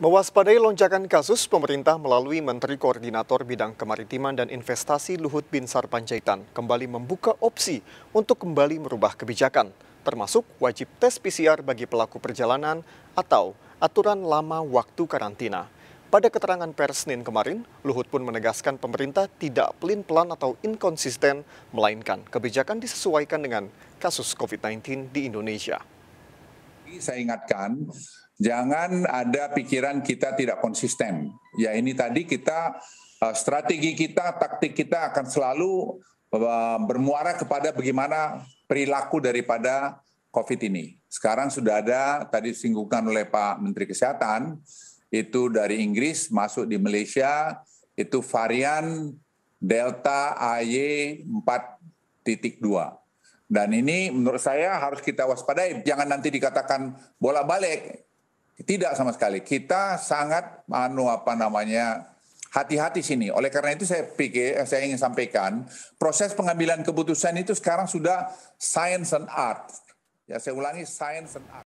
Mewaspadai lonjakan kasus, pemerintah melalui Menteri Koordinator Bidang Kemaritiman dan Investasi Luhut Binsar Panjaitan kembali membuka opsi untuk kembali merubah kebijakan, termasuk wajib tes PCR bagi pelaku perjalanan atau aturan lama waktu karantina. Pada keterangan pers Senin kemarin, Luhut pun menegaskan pemerintah tidak pelin-pelan atau inkonsisten, melainkan kebijakan disesuaikan dengan kasus COVID-19 di Indonesia lagi saya ingatkan, jangan ada pikiran kita tidak konsisten. Ya ini tadi kita eh, strategi kita, taktik kita akan selalu eh, bermuara kepada bagaimana perilaku daripada COVID ini. Sekarang sudah ada tadi singgungkan oleh Pak Menteri Kesehatan itu dari Inggris masuk di Malaysia itu varian Delta AY 4.2 dan ini menurut saya harus kita waspadai. Jangan nanti dikatakan bola balik. Tidak sama sekali. Kita sangat anu apa namanya hati-hati sini. Oleh karena itu saya pikir eh, saya ingin sampaikan proses pengambilan keputusan itu sekarang sudah science and art. Ya saya ulangi science and art.